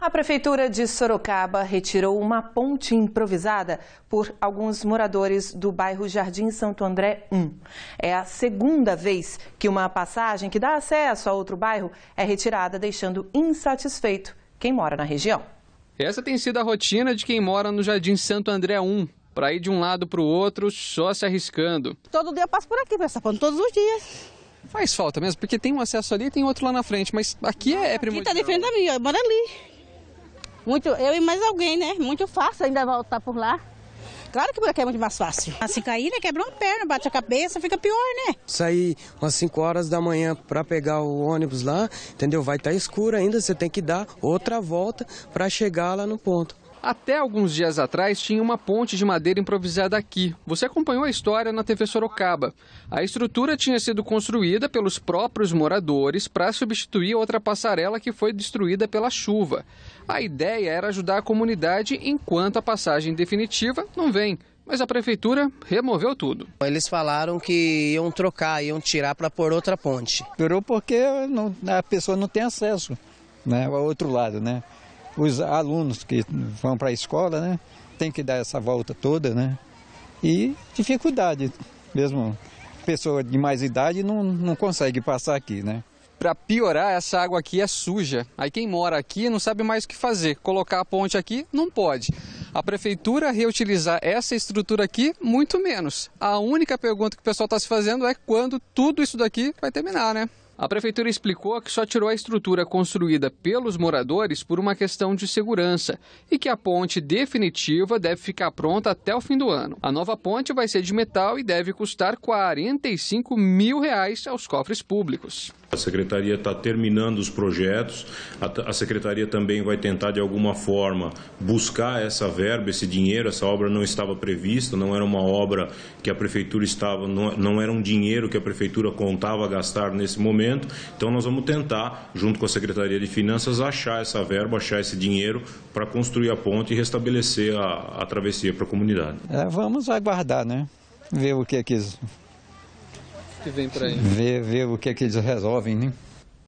A Prefeitura de Sorocaba retirou uma ponte improvisada por alguns moradores do bairro Jardim Santo André 1. É a segunda vez que uma passagem que dá acesso a outro bairro é retirada, deixando insatisfeito quem mora na região. Essa tem sido a rotina de quem mora no Jardim Santo André 1, para ir de um lado para o outro só se arriscando. Todo dia eu passo por aqui, por essa ponte, todos os dias. Faz falta mesmo, porque tem um acesso ali e tem outro lá na frente, mas aqui é, é primordial. Aqui está defendendo a minha, mora ali. Muito, eu e mais alguém, né? Muito fácil ainda voltar por lá. Claro que por aqui é muito mais fácil. Assim cair, né? quebrou uma perna, bate a cabeça, fica pior, né? Sair umas 5 horas da manhã para pegar o ônibus lá, entendeu? Vai estar tá escuro ainda, você tem que dar outra volta para chegar lá no ponto. Até alguns dias atrás tinha uma ponte de madeira improvisada aqui. Você acompanhou a história na TV Sorocaba. A estrutura tinha sido construída pelos próprios moradores para substituir outra passarela que foi destruída pela chuva. A ideia era ajudar a comunidade enquanto a passagem definitiva não vem. Mas a prefeitura removeu tudo. Eles falaram que iam trocar, iam tirar para pôr outra ponte. Piorou porque não, a pessoa não tem acesso né, ao outro lado, né? os alunos que vão para a escola, né? Tem que dar essa volta toda, né? E dificuldade mesmo. Pessoa de mais idade não, não consegue passar aqui, né? Para piorar, essa água aqui é suja. Aí quem mora aqui não sabe mais o que fazer. Colocar a ponte aqui não pode. A prefeitura reutilizar essa estrutura aqui, muito menos. A única pergunta que o pessoal está se fazendo é quando tudo isso daqui vai terminar, né? A prefeitura explicou que só tirou a estrutura construída pelos moradores por uma questão de segurança e que a ponte definitiva deve ficar pronta até o fim do ano. A nova ponte vai ser de metal e deve custar 45 mil reais aos cofres públicos. A secretaria está terminando os projetos, a, a, secretaria também vai tentar de alguma forma buscar essa verba, esse dinheiro. Essa obra não estava prevista, não era uma obra que a prefeitura estava, não, não era um dinheiro que a prefeitura contava gastar nesse momento momento. Então nós vamos tentar, junto com a Secretaria de Finanças, achar essa verba, achar esse dinheiro para construir a ponte e restabelecer a, a travessia para a comunidade. É, vamos aguardar, né? Ver o que é que eles... Que vem para aí. Ver, ver o que é que eles resolvem, né?